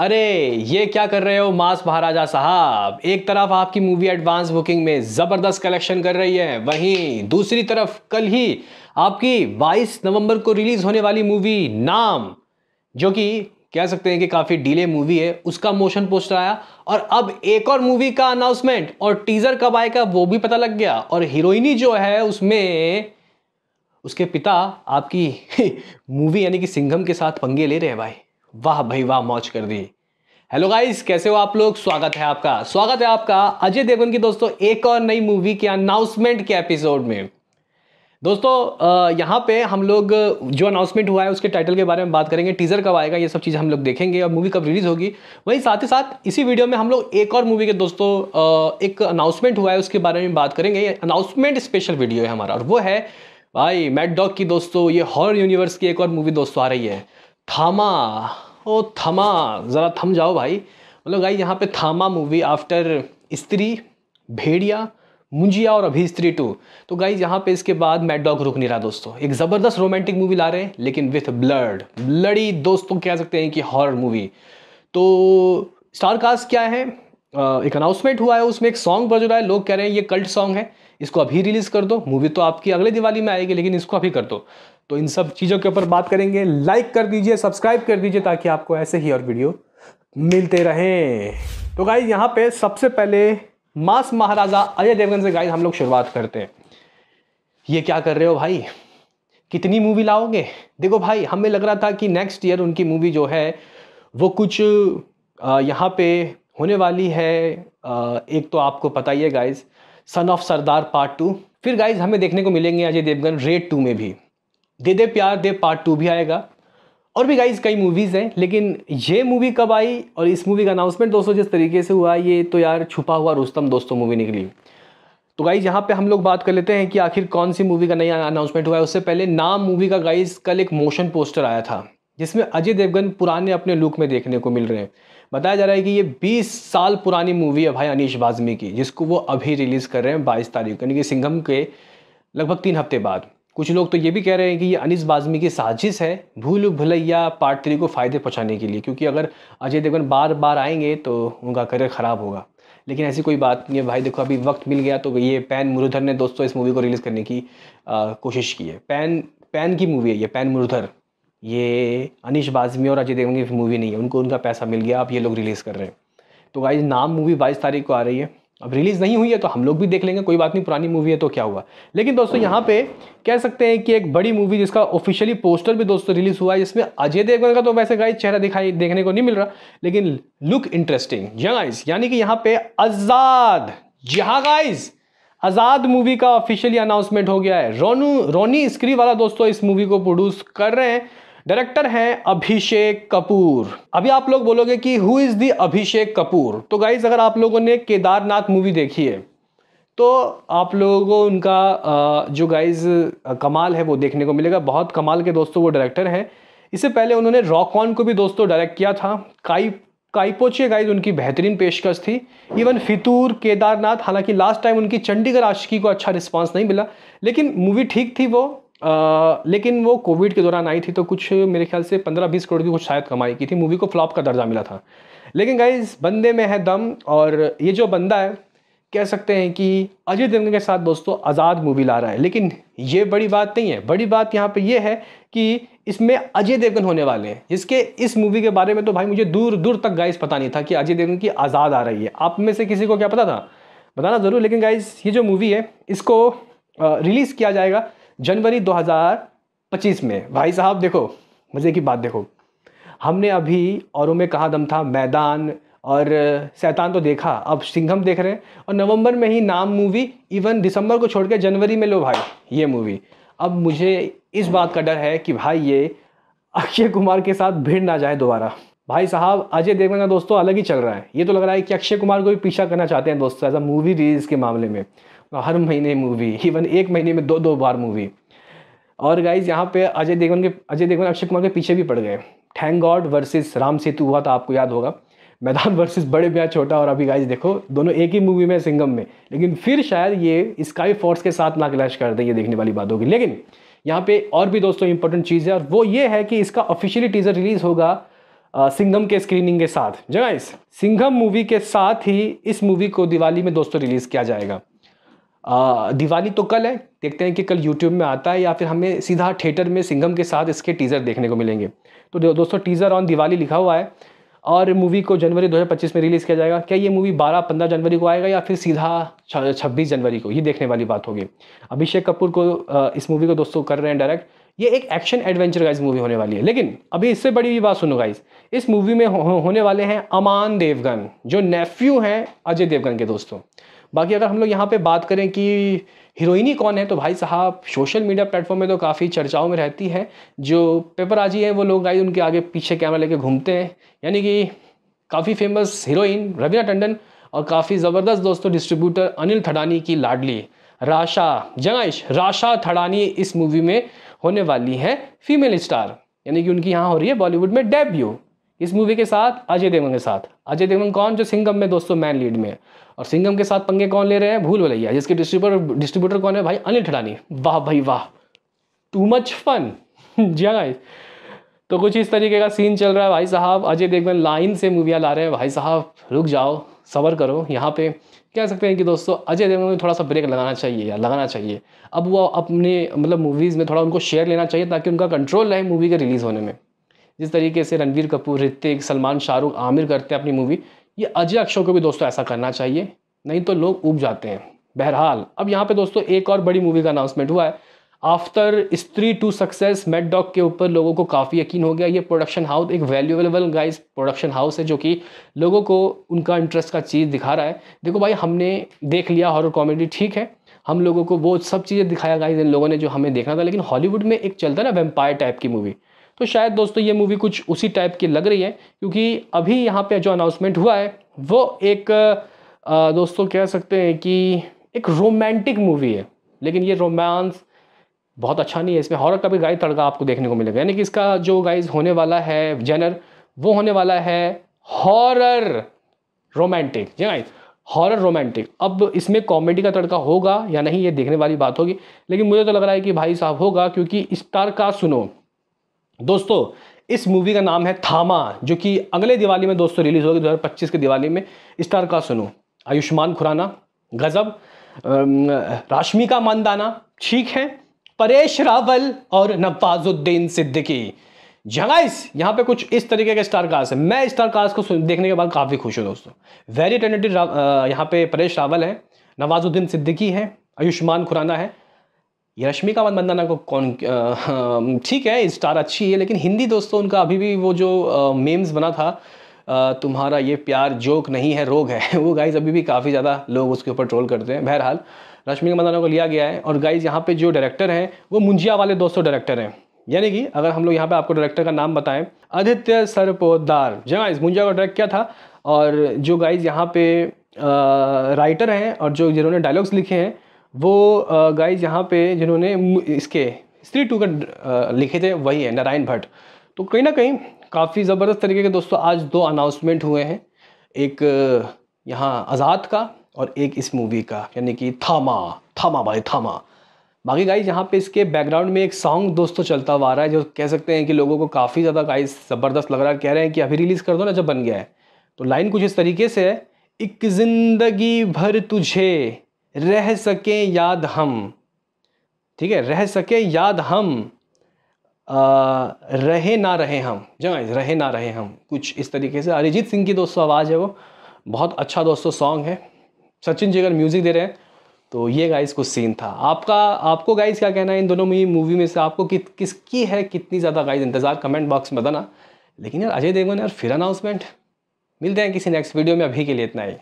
अरे ये क्या कर रहे हो मास महाराजा साहब एक तरफ आपकी मूवी एडवांस बुकिंग में ज़बरदस्त कलेक्शन कर रही है वहीं दूसरी तरफ कल ही आपकी 22 नवंबर को रिलीज़ होने वाली मूवी नाम जो कि कह सकते हैं कि काफ़ी डीले मूवी है उसका मोशन पोस्टर आया और अब एक और मूवी का अनाउंसमेंट और टीज़र कब आएगा वो भी पता लग गया और हीरोइनी जो है उसमें उसके पिता आपकी मूवी यानी कि सिंघम के साथ पंगे ले रहे हैं भाई वाह भाई वाह मौज कर दी हेलो गाइस कैसे हो आप लोग स्वागत है आपका स्वागत है आपका अजय देवगन की दोस्तों एक और नई मूवी के अनाउंसमेंट के एपिसोड में दोस्तों यहाँ पे हम लोग जो अनाउंसमेंट हुआ है उसके टाइटल के बारे में बात करेंगे टीजर कब आएगा ये सब चीज़ हम लोग देखेंगे और मूवी कब रिलीज़ होगी वहीं साथ ही साथ इसी वीडियो में हम लोग एक और मूवी के दोस्तों एक अनाउंसमेंट हुआ है उसके बारे में बात करेंगे अनाउंसमेंट स्पेशल वीडियो है हमारा और वो है भाई मैट डॉग की दोस्तों ये हॉर यूनिवर्स की एक और मूवी दोस्तों आ रही है थामा ओ थमा ज़रा थम जाओ भाई मतलब गाई यहाँ पे थामा मूवी आफ्टर स्त्री भेड़िया मुंजिया और अभी स्त्री टू तो गाइज यहाँ पे इसके बाद मैड डॉग रुक नहीं रहा दोस्तों एक ज़बरदस्त रोमांटिक मूवी ला रहे हैं लेकिन विथ ब्लड ब्लडी दोस्तों कह सकते हैं कि हॉरर मूवी तो स्टार कास्ट क्या है एक अनाउंसमेंट हुआ है उसमें एक सॉन्ग बज रहा है लोग कह रहे हैं ये कल्ट सॉन्ग है इसको अभी रिलीज़ कर दो मूवी तो आपकी अगले दिवाली में आएगी लेकिन इसको अभी कर दो तो इन सब चीज़ों के ऊपर बात करेंगे लाइक कर दीजिए सब्सक्राइब कर दीजिए ताकि आपको ऐसे ही और वीडियो मिलते रहें तो गाइज यहाँ पे सबसे पहले मास महाराजा अजय देवगन से गाइज हम लोग शुरुआत करते हैं ये क्या कर रहे हो भाई कितनी मूवी लाओगे देखो भाई हमें लग रहा था कि नेक्स्ट ईयर उनकी मूवी जो है वो कुछ यहाँ पे होने वाली है आ, एक तो आपको पता ही है guys son of Sardar part two फिर गाइज हमें देखने को मिलेंगे अजय देवगन रेड टू में भी दे दे प्यार दे पार्ट टू भी आएगा और भी गाइज कई मूवीज़ हैं लेकिन ये मूवी कब आई और इस मूवी का अनाउंसमेंट दोस्तों जिस तरीके से हुआ ये तो यार छुपा हुआ रुस्तम दोस्तों मूवी निकली तो गाइज यहाँ पे हम लोग बात कर लेते हैं कि आखिर कौन सी मूवी का नया अनाउंसमेंट हुआ है उससे पहले नाम मूवी का गाइज कल एक मोशन पोस्टर आया था जिसमें अजय देवगन पुराने अपने लुक में देखने को मिल रहे हैं बताया जा रहा है कि ये 20 साल पुरानी मूवी है भाई अनिश बाजमी की जिसको वो अभी रिलीज़ कर रहे हैं 22 तारीख यानी कि सिंघम के लगभग तीन हफ्ते बाद कुछ लोग तो ये भी कह रहे हैं कि ये अनिस बाजमी की साजिश है भूल भुलैया पार्ट थ्री को फ़ायदे पहुंचाने के लिए क्योंकि अगर अजय देवगन बार बार आएंगे तो उनका करियर ख़राब होगा लेकिन ऐसी कोई बात नहीं है भाई देखो अभी वक्त मिल गया तो ये पैन मुरुधर ने दोस्तों इस मूवी को रिलीज़ करने की आ, कोशिश की है पैन पैन की मूवी है ये पैन मुरुधर ये अनिश बाजमी और अजय देवगन की मूवी नहीं है उनको उनका पैसा मिल गया अब ये लोग रिलीज़ कर रहे हैं तो भाई नाम मूवी बाईस तारीख को आ रही है अब रिलीज़ नहीं हुई है तो हम लोग भी देख लेंगे कोई बात नहीं पुरानी मूवी है तो क्या हुआ लेकिन दोस्तों यहाँ पे कह सकते हैं कि एक बड़ी मूवी जिसका ऑफिशियली पोस्टर भी दोस्तों रिलीज़ हुआ है जिसमें अजय देवगन का तो वैसे गाइस चेहरा दिखाई देखने को नहीं मिल रहा लेकिन लुक इंटरेस्टिंग आइज यानी कि यहाँ पे आज़ाद जहा गाइज़ आज़ाद मूवी का ऑफिशियली अनाउंसमेंट हो गया है रोनू रोनी स्क्री वाला दोस्तों इस मूवी को प्रोड्यूस कर रहे हैं डायरेक्टर हैं अभिषेक कपूर अभी आप लोग बोलोगे कि who is the Abhishek Kapoor तो गाइज अगर आप लोगों ने केदारनाथ मूवी देखी है तो आप लोगों को उनका जो गाइज कमाल है वो देखने को मिलेगा बहुत कमाल के दोस्तों वो डायरेक्टर हैं इससे पहले उन्होंने रॉक ऑन को भी दोस्तों डायरेक्ट किया था काई काइपोचे गाइज उनकी बेहतरीन पेशकश थी इवन फितूर केदारनाथ हालांकि लास्ट टाइम उनकी चंडीगढ़ आशिकी को अच्छा रिस्पांस नहीं मिला लेकिन मूवी ठीक थी वो लेकिन वो कोविड के दौरान आई थी तो कुछ मेरे ख्याल से पंद्रह बीस करोड़ की कुछ शायद कमाई की थी मूवी को फ्लॉप का दर्जा मिला था लेकिन गाइज बंदे में है दम और ये जो बंदा है कह सकते हैं कि अजय देवगन के साथ दोस्तों आज़ाद मूवी ला रहा है लेकिन ये बड़ी बात नहीं है बड़ी बात यहाँ पे ये है कि इसमें अजय देवगन होने वाले हैं जिसके इस मूवी के बारे में तो भाई मुझे दूर दूर तक गाइस पता नहीं था कि अजय देवगन की आज़ाद आ रही है आप में से किसी को क्या पता था बताना ज़रूर लेकिन गाइज ये जो मूवी है इसको रिलीज़ किया जाएगा जनवरी 2025 में भाई साहब देखो मज़े की बात देखो हमने अभी औरों में कहा दम था मैदान और सैतान तो देखा अब सिंघम देख रहे हैं और नवंबर में ही नाम मूवी इवन दिसंबर को छोड़ के जनवरी में लो भाई ये मूवी अब मुझे इस बात का डर है कि भाई ये अक्षय कुमार के साथ भिड़ ना जाए दोबारा भाई साहब अजय देवगन का दोस्तों तो अलग ही चल रहा है ये तो लग रहा है कि अक्षय कुमार को भी पीछा करना चाहते हैं दोस्तों एज अ मूवी रिलीज के मामले में हर महीने मूवी इवन एक महीने में दो दो बार मूवी और गाइज यहाँ पे अजय देवगन के अजय देवगन अक्षय कुमार के पीछे भी पड़ गए thank god versus Ram Setu हुआ था आपको याद होगा मैदान वर्सेस बड़े ब्याह छोटा और अभी गाइज देखो दोनों एक ही मूवी में सिंगम में लेकिन फिर शायद ये स्काई फोर्स के साथ ना क्लैश कर दें ये देखने वाली बात होगी लेकिन यहाँ पे और भी दोस्तों इंपॉर्टेंट चीज़ है और वो ये है कि इसका ऑफिशियली टीजर रिलीज होगा सिंघम के स्क्रीनिंग के साथ जगह सिंघम मूवी के साथ ही इस मूवी को दिवाली में दोस्तों रिलीज़ किया जाएगा दिवाली तो कल है देखते हैं कि कल यूट्यूब में आता है या फिर हमें सीधा थिएटर में सिंघम के साथ इसके टीज़र देखने को मिलेंगे तो दो, दोस्तों टीज़र ऑन दिवाली लिखा हुआ है और मूवी को जनवरी 2025 में रिलीज़ किया जाएगा क्या ये मूवी 12-15 जनवरी को आएगा या फिर सीधा 26 जनवरी को ये देखने वाली बात होगी अभिषेक कपूर को इस मूवी को दोस्तों कर रहे हैं डायरेक्ट ये एक एक्शन एडवेंचर गाइज मूवी होने वाली है लेकिन अभी इससे बड़ी भी बात सुनो गाइज इस मूवी में हो, होने वाले हैं अमान देवगन जो नेफ्यू हैं अजय देवगन के दोस्तों बाकी अगर हम लोग यहाँ पे बात करें कि हीरोइनी कौन है तो भाई साहब सोशल मीडिया प्लेटफॉर्म में तो काफ़ी चर्चाओं में रहती है जो पेपर आजी हैं वो लोग आई उनके आगे पीछे कैमरा लेके घूमते हैं यानी कि काफ़ी फेमस हीरोइन रवीना टंडन और काफ़ी ज़बरदस्त दोस्तों डिस्ट्रीब्यूटर अनिल थडानी की लाडली राशा जंगाइश राशा थडानी इस मूवी में होने वाली हैं फीमेल स्टार यानी कि उनकी यहाँ हो रही है बॉलीवुड में डेब्यू इस मूवी के साथ अजय देवगन के साथ अजय देवगन कौन जो सिंगम में दोस्तों मैन लीड में है और सिंगम के साथ पंगे कौन ले रहे हैं भूल भलैया जिसके डिस्ट्रीब्यूटर डिस्ट्रीब्यूटर कौन है भाई अनिल ठडानी वाह भाई वाह टू मच फन जी हाँ भाई तो कुछ इस तरीके का सीन चल रहा है भाई साहब अजय देवगन लाइन से मूवियाँ ला रहे हैं भाई साहब रुक जाओ सबर करो यहाँ पे कह सकते हैं कि दोस्तों अजय देवगन को थोड़ा सा ब्रेक लगाना चाहिए या लगाना चाहिए अब वो अपने मतलब मूवीज़ में थोड़ा उनको शेयर लेना चाहिए ताकि उनका कंट्रोल रहे मूवी के रिलीज़ होने में जिस तरीके से रणवीर कपूर ऋतिक सलमान शाहरुख आमिर करते हैं अपनी मूवी ये अजय अक्षय को भी दोस्तों ऐसा करना चाहिए नहीं तो लोग उब जाते हैं बहरहाल अब यहाँ पे दोस्तों एक और बड़ी मूवी का अनाउंसमेंट हुआ है आफ्टर स्त्री टू सक्सेस मेड डॉग के ऊपर लोगों को काफ़ी यकीन हो गया ये प्रोडक्शन हाउस एक वैल्यूएबल गाइस प्रोडक्शन हाउस है जो कि लोगों को उनका इंटरेस्ट का चीज़ दिखा रहा है देखो भाई हमने देख लिया हॉरर कॉमेडी ठीक है हम लोगों को वो सब चीज़ें दिखाया गाइस इन लोगों ने जो हमें देखना था लेकिन हॉलीवुड में एक चलता ना वेम्पायर टाइप की मूवी तो शायद दोस्तों ये मूवी कुछ उसी टाइप की लग रही है क्योंकि अभी यहाँ पे जो अनाउंसमेंट हुआ है वो एक आ, दोस्तों कह सकते हैं कि एक रोमांटिक मूवी है लेकिन ये रोमांस बहुत अच्छा नहीं है इसमें हॉरर का भी गाइज तड़का आपको देखने को मिलेगा यानी कि इसका जो गाइज होने वाला है जेनर वो होने वाला है हॉरर रोमांटिक जी गाइज हॉरर रोमांटिक अब इसमें कॉमेडी का तड़का होगा या नहीं ये देखने वाली बात होगी लेकिन मुझे तो लग रहा है कि भाई साहब होगा क्योंकि स्टार का सुनो दोस्तों इस मूवी का नाम है थामा जो कि अगले दिवाली में दोस्तों रिलीज़ होगी 2025 की दिवाली में स्टार का सुनो आयुष्मान खुराना गज़ब राश्मिका मंदाना ठीक है परेश रावल और नवाजुद्दीन सिद्दीकी जगाइस यहाँ पे कुछ इस तरीके के स्टार कास्ट है मैं स्टार कास्ट को देखने के बाद काफ़ी खुश हूँ दोस्तों वेरी टैलेंटेड यहाँ पे परेश रावल है नवाजुद्दीन सिद्दीकी है आयुष्मान खुराना है ये वन मंदाना को कौन ठीक है स्टार अच्छी है लेकिन हिंदी दोस्तों उनका अभी भी वो जो मेम्स बना था तुम्हारा ये प्यार जोक नहीं है रोग है वो गाइज अभी भी काफ़ी ज़्यादा लोग उसके ऊपर ट्रोल करते हैं बहरहाल रश्मिका मंदाना को लिया गया है और गाइज यहाँ पे जो डायरेक्टर हैं वो मुंजिया वाले दोस्तों डायरेक्टर हैं यानी कि अगर हम लोग यहाँ पे आपको डायरेक्टर का नाम बताएं आदित्य सरपोदार जो गाइज मुंजिया को डायरेक्ट किया था और जो गाइज यहाँ पे राइटर हैं और जो जिन्होंने डायलॉग्स लिखे हैं वो गाइज यहाँ पे जिन्होंने इसके स्त्री टू का लिखे थे वही है नारायण भट्ट तो कहीं ना कहीं काफ़ी ज़बरदस्त तरीके के दोस्तों आज दो अनाउंसमेंट हुए हैं एक यहाँ आज़ाद का और एक इस मूवी का यानी कि थामा थामा भाई थामा बाकी गाइज यहाँ पे इसके बैकग्राउंड में एक सॉन्ग दोस्तों चलता हुआ आ रहा है जो कह सकते हैं कि लोगों को काफ़ी ज़्यादा गाइज ज़बरदस्त लग रहा है कह रहे हैं कि अभी रिलीज़ कर दो ना जब बन गया है तो लाइन कुछ इस तरीके से है एक जिंदगी भर तुझे रह सके याद हम ठीक है रह सके याद हम आ, रहे ना रहे हम जो हाँ, रहे ना रहे हम कुछ इस तरीके से अरिजीत सिंह की दोस्तों आवाज़ है वो बहुत अच्छा दोस्तों सॉन्ग है सचिन जी अगर म्यूज़िक दे रहे हैं तो ये गाइस कुछ सीन था आपका आपको गाइस क्या कहना है इन दोनों मूवी मूवी में से आपको कि, किसकी है कितनी ज़्यादा गाइस इंतज़ार कमेंट बॉक्स में बताना लेकिन यार अजय देवगन यार फिर अनाउंसमेंट मिलते हैं किसी नेक्स्ट वीडियो में अभी के लिए इतना ही